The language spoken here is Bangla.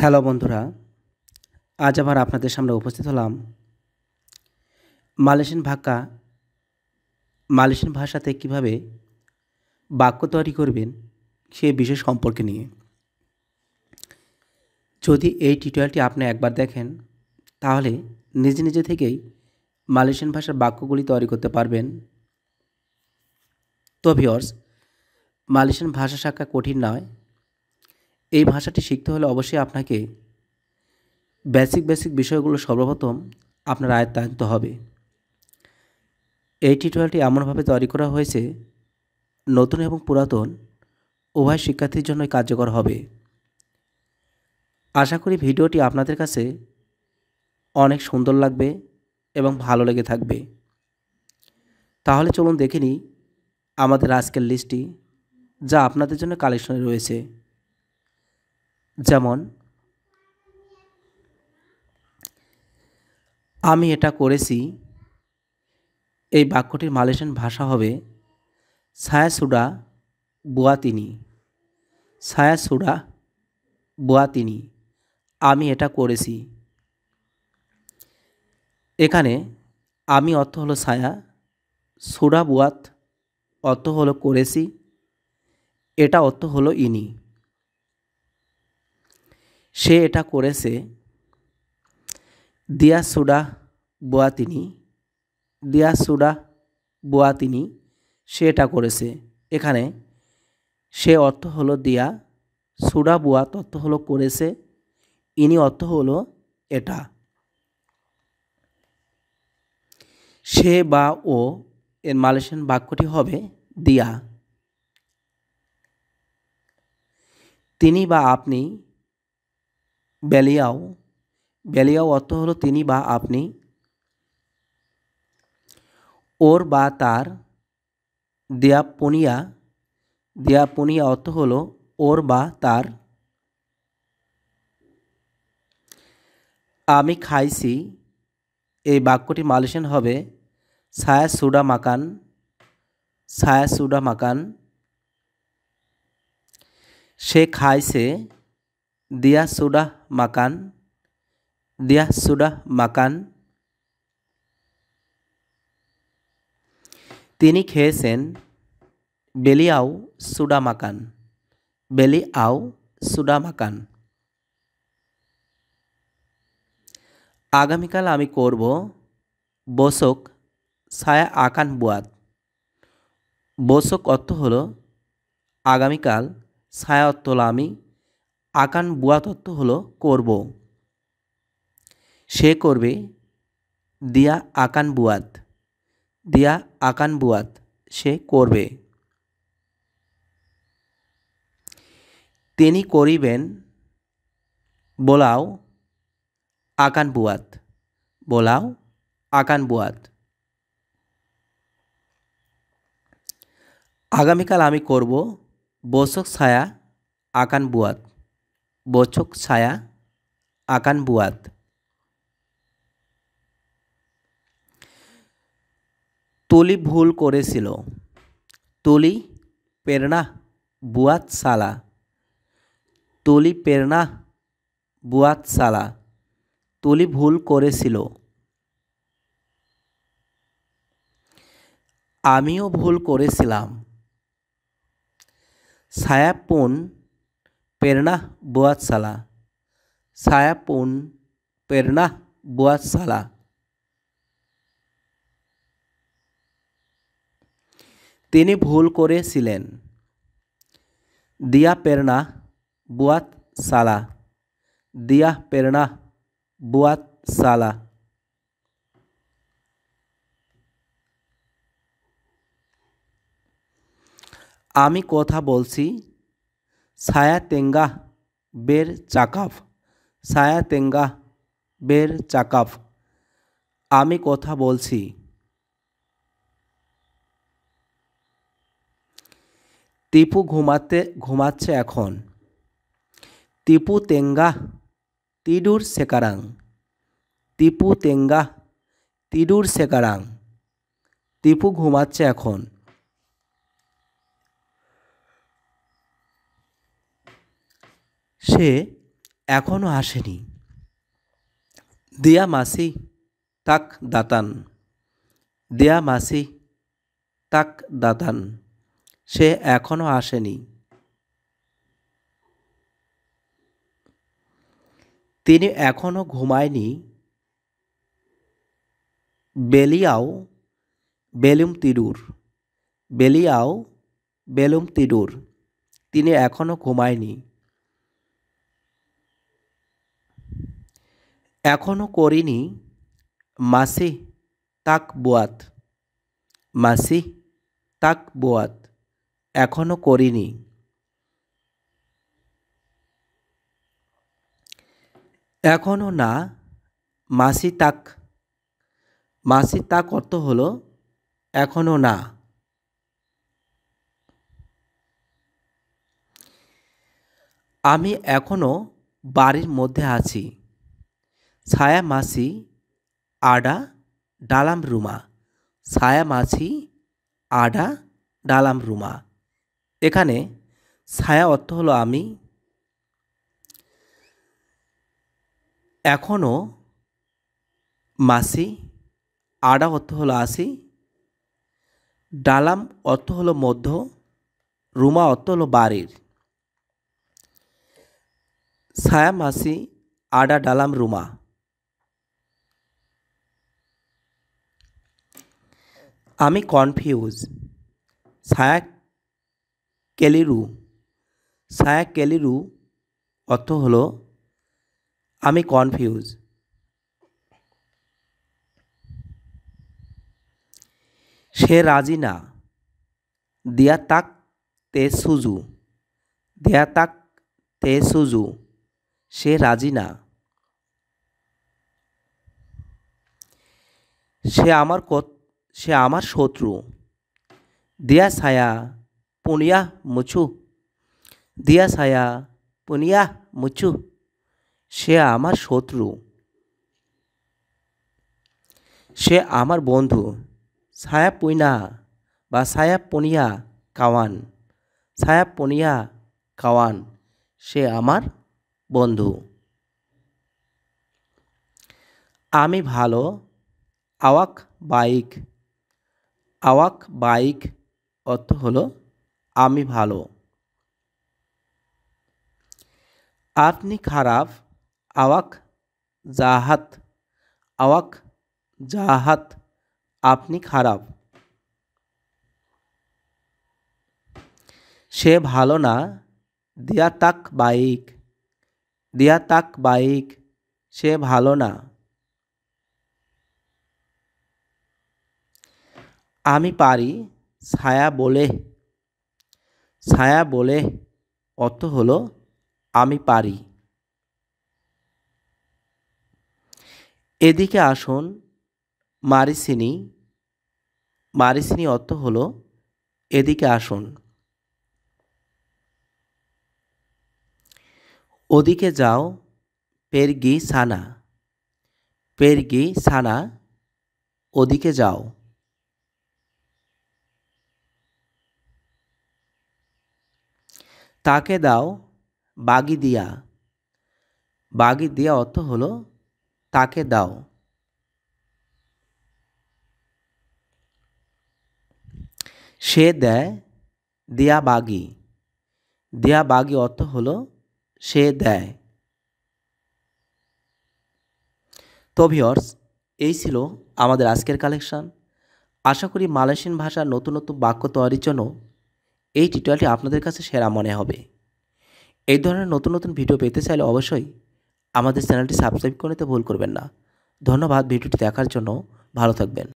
হ্যালো বন্ধুরা আজ আবার আপনাদের সামনে উপস্থিত হলাম মালয়েশিয়ান ভাষা মালয়েশিয়ান ভাষাতে কিভাবে বাক্য তৈরি করবেন সে বিষয় সম্পর্কে নিয়ে যদি এই টিউটোরিয়ালটি আপনি একবার দেখেন তাহলে নিজে নিজে থেকেই মালয়েশিয়ান ভাষার বাক্যগুলি তৈরি করতে পারবেন তো ভিওর্স মালয়েশিয়ান ভাষা শাখা কঠিন নয় এই ভাষাটি শিখতে হলে অবশ্যই আপনাকে বেসিক বেসিক বিষয়গুলো সর্বপ্রথম আপনার আয়ত্ত আনতে হবে এই টিউটোরিয়ালটি এমনভাবে তৈরি করা হয়েছে নতুন এবং পুরাতন উভয় শিক্ষার্থীর জন্যই কার্যকর হবে আশা করি ভিডিওটি আপনাদের কাছে অনেক সুন্দর লাগবে এবং ভালো লেগে থাকবে তাহলে চলুন দেখে নিই আমাদের আজকের লিস্টটি যা আপনাদের জন্য কালেকশনে রয়েছে যেমন আমি এটা করেছি এই বাক্যটির মালয়েশিয়ান ভাষা হবে ছায়া সুডা বুয়াতিনি ছায়া সুডা বুয়াতিনি আমি এটা করেছি এখানে আমি অর্থ হলো ছায়া সুডা বুয়াত অর্থ হলো করেছি এটা অর্থ হলো ইনি সে এটা করেছে দিয়া সুডা বোয়াতিনি সুডা বোয়াতিনি সে এটা করেছে এখানে সে অর্থ হলো দিয়া সুডা বুয়াত অর্থ হলো করেছে ইনি অর্থ হলো এটা সে বা ও এর মালয়েশিয়ান বাক্যটি হবে দিয়া তিনি বা আপনি বেলিয়াও বেলিয়াও অর্থ হলো তিনি বা আপনি ওর বা তার দেয়াপনিয়া দেয়াপনিয়া অর্থ হলো ওর বা তার আমি খাইছি এই বাক্যটি মালয়েশিয়ান হবে ছায়া সুডা মাকান ছায়া সুডা মাকান সে খাইছে দিয়া সুডাহ মাকান দিয়া সুডাহ মাকান তিনি খেয়েছেন বেলি বেলিয়াও সুডামাকান বেলিয়াও সুডামাকান আগামীকাল আমি করব বসক ছায়া আকান বুয়াত বসক অর্থ হলো আগামীকাল ছায়া অর্থ হলো আমি আকান বুয়া তত্ত্ব হলো করব সে করবে দিয়া আকান বুয়াত দিয়া আকান বুয়াত সে করবে তিনি করিবেন বলাও আকান বুয়াত বলাও আকান বুয়াত আগামীকাল আমি করব বসক ছায়া আকান বুয়াত বচক ছায়া আকান বুয়াত তুলি ভুল করেছিল তুলি প্রেরণা বুয়াত সালা তুলি প্রেরণা বুয়াত সালা তুলি ভুল করেছিল আমিও ভুল করেছিলাম ছায়াপুন পেরনা বোয়াতশালা সায়াপুন পেরনা বোয়াতশালা তিনি ভুল করেছিলেন দিয়া পেরনা সালা দিয়া পেরনা সালা আমি কথা বলছি সায়া তেঙ্গা বের চাকাফ সায়া তেঙ্গা বের চাকাফ আমি কথা বলছি টিপু ঘুমাতে ঘুমাচ্ছে এখন টিপু তেঙ্গা তিডুর সেকারাং টিপু তেঙ্গা তিডুর সেকারাং টিপু ঘুমাচ্ছে এখন সে এখনও আসেনি দেয়া মাসি তাক দাতান দেয়া মাসি তাক দাতান সে এখনও আসেনি তিনি এখনও ঘুমায়নি বেলিয়াও বেলুম তিরুর বেলিয়াও বেলুম তিরুর তিনি এখনও ঘুমায়নি এখনও করিনি মাসি তাক বোয়াত মাসি তাক বোয়াত এখনও করিনি এখনও না মাসি তাক মাসি তাক অর্থ হলো এখনও না আমি এখনও বাড়ির মধ্যে আছি ছায়া মাছি আডা ডালাম রুমা ছায়া মাছি আডা ডালাম রুমা এখানে ছায়া অর্থ হলো আমি এখনও মাসি আড়া অর্থ হলো আসি ডালাম অর্থ হলো মধ্য রুমা অর্থ হলো বাড়ির ছায়া মাসি আডা ডালাম রুমা আমি কনফিউজ সায়া কেলিরু সায়া কেলিরু অর্থ হলো আমি কনফিউজ সে রাজি না দিয়া তাক তে সুজু দেয়া তাক তে সুজু সে রাজি না সে আমার কত সে আমার শত্রু দিয়া ছায়া পুনিয়া মুছু দিয়া ছায়া পুনিয়া মুছু সে আমার শত্রু সে আমার বন্ধু ছায়া পুইনা বা ছায়া পনিয়া কাওয়ান ছায়া পনিয়া কাওয়ান সে আমার বন্ধু আমি ভালো আওয়াক বাইক আওয়াক বাইক অর্থ হলো আমি ভালো আপনি খারাপ আওয়াক জাহাত আওয়াক জাহাত আপনি খারাপ সে ভালো না দিয়া তাক বাইক দিয়া তাক বাইক সে ভালো না আমি পারি ছায়া বলে ছায়া বলে অর্থ হল আমি পারি এদিকে আসুন মারিসিনি মারিসিনি অর্থ হলো এদিকে আসুন ওদিকে যাও পেরগি সানা পেরগি সানা ওদিকে যাও তাকে দাও বাগি দিয়া বাগি দিয়া অর্থ হলো তাকে দাও সে দেয় দিয়া বাগি দিয়া বাগি অর্থ হলো সে দেয় তো ভিওর্স এই ছিল আমাদের আজকের কালেকশান আশা করি মালয়েশিয়ান ভাষার নতুন নতুন বাক্য তৈরির জন্য এই টিউটোরিয়ালটি আপনাদের কাছে সেরা মনে হবে এই ধরনের নতুন নতুন ভিডিও পেতে চাইলে অবশ্যই আমাদের চ্যানেলটি সাবস্ক্রাইব করতে ভুল করবেন না ধন্যবাদ ভিডিওটি দেখার জন্য ভালো থাকবেন